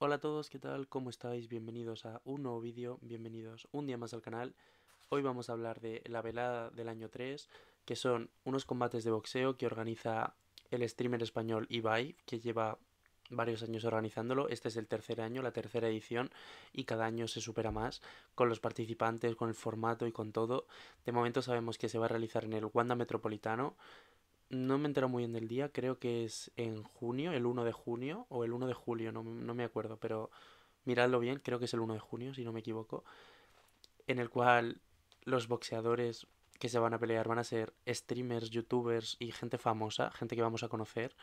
Hola a todos, ¿qué tal? ¿Cómo estáis? Bienvenidos a un nuevo vídeo, bienvenidos un día más al canal. Hoy vamos a hablar de la velada del año 3, que son unos combates de boxeo que organiza el streamer español Ibai, que lleva varios años organizándolo. Este es el tercer año, la tercera edición, y cada año se supera más con los participantes, con el formato y con todo. De momento sabemos que se va a realizar en el Wanda Metropolitano, no me entero muy bien del día, creo que es en junio, el 1 de junio o el 1 de julio, no, no me acuerdo, pero miradlo bien, creo que es el 1 de junio, si no me equivoco, en el cual los boxeadores que se van a pelear van a ser streamers, youtubers y gente famosa, gente que vamos a conocer,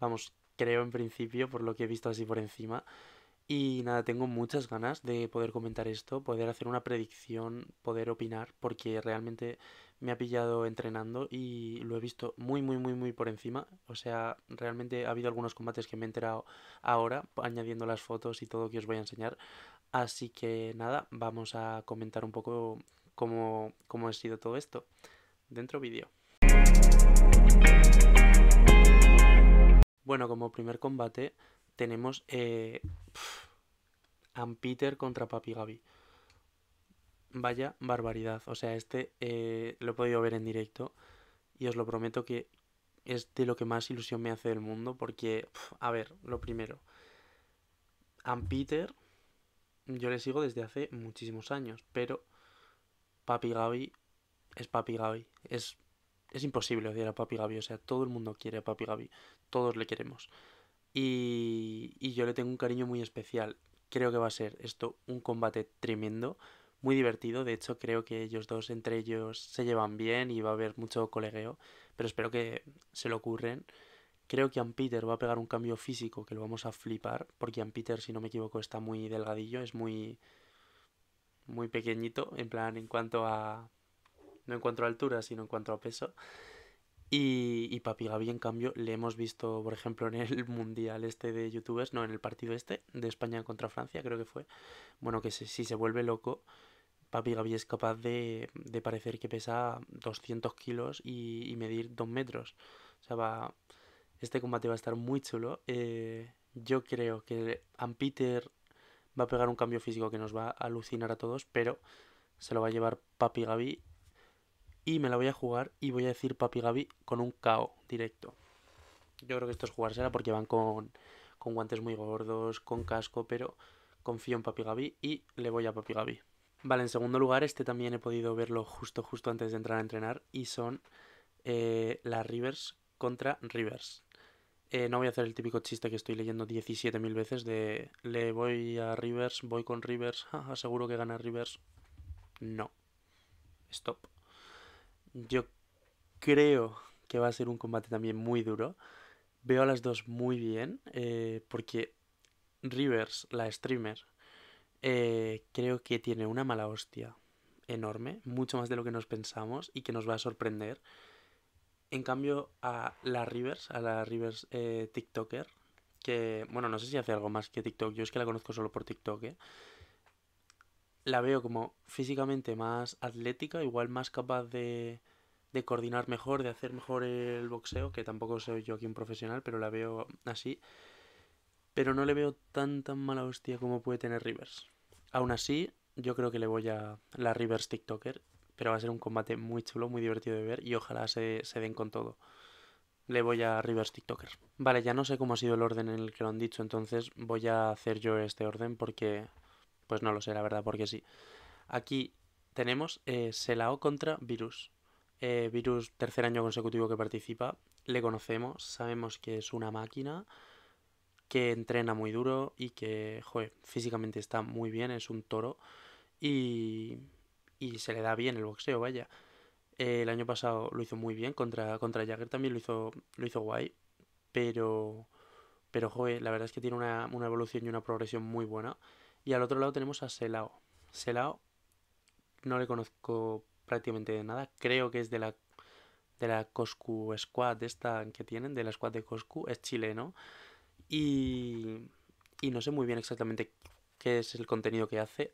vamos, creo en principio, por lo que he visto así por encima. Y nada, tengo muchas ganas de poder comentar esto, poder hacer una predicción, poder opinar, porque realmente me ha pillado entrenando y lo he visto muy, muy, muy, muy por encima. O sea, realmente ha habido algunos combates que me he enterado ahora, añadiendo las fotos y todo que os voy a enseñar. Así que nada, vamos a comentar un poco cómo, cómo ha sido todo esto. Dentro vídeo. Bueno, como primer combate tenemos eh, Peter contra Papi Gaby vaya barbaridad. O sea, este eh, lo he podido ver en directo y os lo prometo que es de lo que más ilusión me hace del mundo porque, a ver, lo primero, a Peter yo le sigo desde hace muchísimos años, pero Papi Gabi es Papi gabi Es, es imposible odiar a Papi gabi o sea, todo el mundo quiere a Papi gabi todos le queremos. Y, y yo le tengo un cariño muy especial. Creo que va a ser esto un combate tremendo muy divertido. De hecho, creo que ellos dos entre ellos se llevan bien y va a haber mucho colegueo, pero espero que se lo ocurren. Creo que peter va a pegar un cambio físico que lo vamos a flipar, porque peter si no me equivoco, está muy delgadillo, es muy muy pequeñito, en plan en cuanto a no en cuanto a altura, sino en cuanto a peso. Y, y Papi Gaby, en cambio, le hemos visto, por ejemplo, en el Mundial este de youtubers, no, en el partido este de España contra Francia, creo que fue. Bueno, que si se vuelve loco, Papi Gaby es capaz de, parecer que pesa 200 kilos y, medir 2 metros. O sea, va, este combate va a estar muy chulo. Eh, yo creo que Ampeter va a pegar un cambio físico que nos va a alucinar a todos, pero se lo va a llevar Papi Gaby y me la voy a jugar y voy a decir Papi Gaby con un KO directo. Yo creo que esto es jugársela porque van con, con guantes muy gordos, con casco, pero confío en Papi Gaby y le voy a Papi Gaby. Vale, en segundo lugar, este también he podido verlo justo, justo antes de entrar a entrenar y son eh, las Rivers contra Rivers. Eh, no voy a hacer el típico chiste que estoy leyendo 17.000 veces de le voy a Rivers, voy con Rivers, aseguro que gana Rivers. No. Stop. Yo creo que va a ser un combate también muy duro. Veo a las dos muy bien eh, porque Rivers, la streamer, eh, creo que tiene una mala hostia enorme, mucho más de lo que nos pensamos y que nos va a sorprender. En cambio, a la Rivers, a la Rivers eh, TikToker, que, bueno, no sé si hace algo más que TikTok, yo es que la conozco solo por TikTok, ¿eh? La veo como físicamente más atlética, igual más capaz de, de coordinar mejor, de hacer mejor el boxeo, que tampoco soy yo aquí un profesional, pero la veo así pero no le veo tan tan mala hostia como puede tener Rivers. Aún así, yo creo que le voy a la Rivers TikToker, pero va a ser un combate muy chulo, muy divertido de ver y ojalá se, den con todo. Le voy a Rivers TikToker. Vale, ya no sé cómo ha sido el orden en el que lo han dicho, entonces voy a hacer yo este orden porque... Pues no lo sé, la verdad, porque sí. Aquí tenemos eh, Selao contra Virus. Eh, Virus, tercer año consecutivo que participa. Le conocemos, sabemos que es una máquina, que entrena muy duro y que, joder, físicamente está muy bien, es un toro y, se le da bien el boxeo, vaya. Eh, el año pasado lo hizo muy bien, contra, contra Jagger también lo hizo, lo hizo guay, pero, pero, joder, la verdad es que tiene una, evolución y una progresión muy buena. Y al otro lado tenemos a Selao. Selao no le conozco prácticamente de nada, creo que es de la de la Coscu Squad esta que tienen, de la squad de Coscu, es chileno. Y, no sé muy bien exactamente qué es el contenido que hace.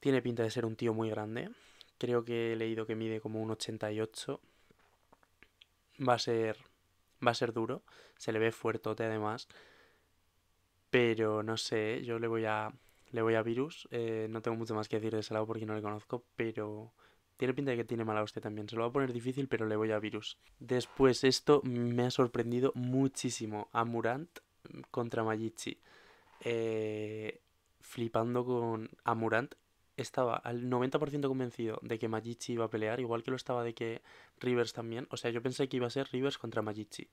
Tiene pinta de ser un tío muy grande. Creo que he leído que mide como un 88. Va a ser. Va a ser duro. Se le ve fuertote además. Pero no sé, yo le voy a. Le voy a Virus. Eh, no tengo mucho más que decir de ese lado porque no le conozco. Pero. Tiene pinta de que tiene mala hostia también. Se lo va a poner difícil, pero le voy a Virus. Después, esto me ha sorprendido muchísimo. Amurant contra Majici. Eh, flipando con Amurant. Estaba al 90% convencido de que Majici iba a pelear, igual que lo estaba de que Rivers también. O sea, yo pensé que iba a ser Rivers contra Majici.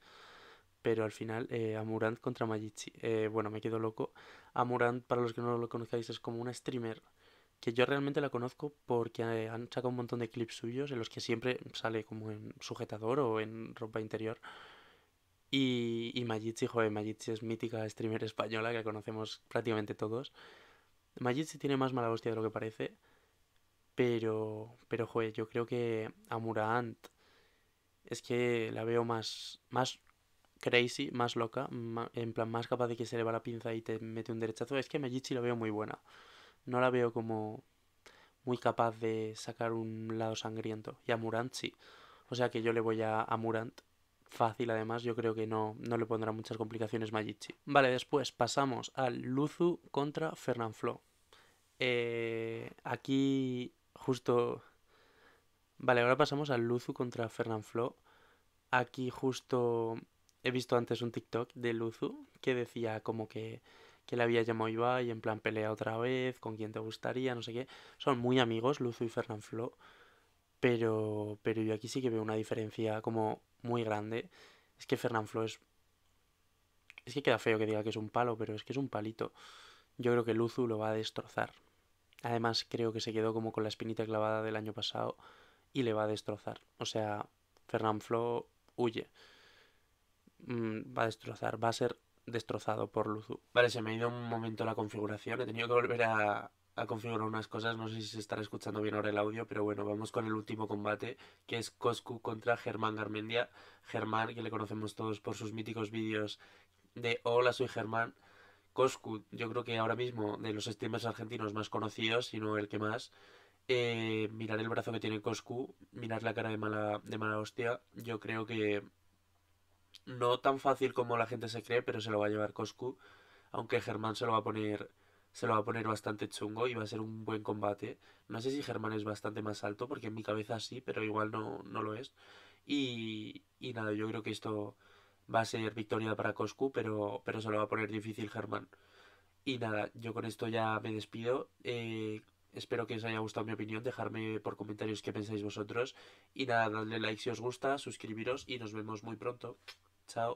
Pero al final, eh, Amurant contra Majici. Eh, bueno, me quedo loco. Amurant, para los que no lo conozcáis, es como una streamer que yo realmente la conozco porque eh, han sacado un montón de clips suyos en los que siempre sale como en sujetador o en ropa interior. Y, y Majitsi, joder, Majitsi es mítica streamer española que conocemos prácticamente todos. Majitsi tiene más mala hostia de lo que parece, pero, pero joder, yo creo que Amurant es que la veo más, más crazy, más loca, en plan más capaz de que se le va la pinza y te mete un derechazo. Es que Majitsi la veo muy buena no la veo como muy capaz de sacar un lado sangriento. Y a Murant sí. O sea que yo le voy a, Murant fácil además, yo creo que no, no le pondrá muchas complicaciones Magici. Vale, después pasamos al Luzu contra Fernanfloo. Eh, aquí justo... Vale, ahora pasamos al Luzu contra Fernanfloo. Aquí justo he visto antes un TikTok de Luzu que decía como que que le había llamado Ibai, en plan pelea otra vez, con quien te gustaría, no sé qué. Son muy amigos Luzu y Fernán Flo, pero, pero yo aquí sí que veo una diferencia como muy grande. Es que Fernán Flo es... Es que queda feo que diga que es un palo, pero es que es un palito. Yo creo que Luzu lo va a destrozar. Además creo que se quedó como con la espinita clavada del año pasado y le va a destrozar. O sea, Fernán Flo huye. Mm, va a destrozar, va a ser destrozado por Luzu. Vale, se me ha ido un momento la configuración. He tenido que volver a, configurar unas cosas. No sé si se estará escuchando bien ahora el audio, pero bueno, vamos con el último combate, que es Coscu contra Germán Garmendia. Germán, que le conocemos todos por sus míticos vídeos de Hola, soy Germán. Coscu, yo creo que ahora mismo de los streamers argentinos más conocidos, no el que más. Eh, mirar el brazo que tiene Coscu, mirar la cara de mala, de mala hostia, yo creo que no tan fácil como la gente se cree, pero se lo va a llevar Coscu, aunque Germán se lo va a poner se lo va a poner bastante chungo y va a ser un buen combate. No sé si Germán es bastante más alto, porque en mi cabeza sí, pero igual no, lo es. Y, nada, yo creo que esto va a ser victoria para Coscu, pero, pero se lo va a poner difícil Germán. Y nada, yo con esto ya me despido. Eh, Espero que os haya gustado mi opinión, dejarme por comentarios qué pensáis vosotros. Y nada, dadle like si os gusta, suscribiros y nos vemos muy pronto. Chao.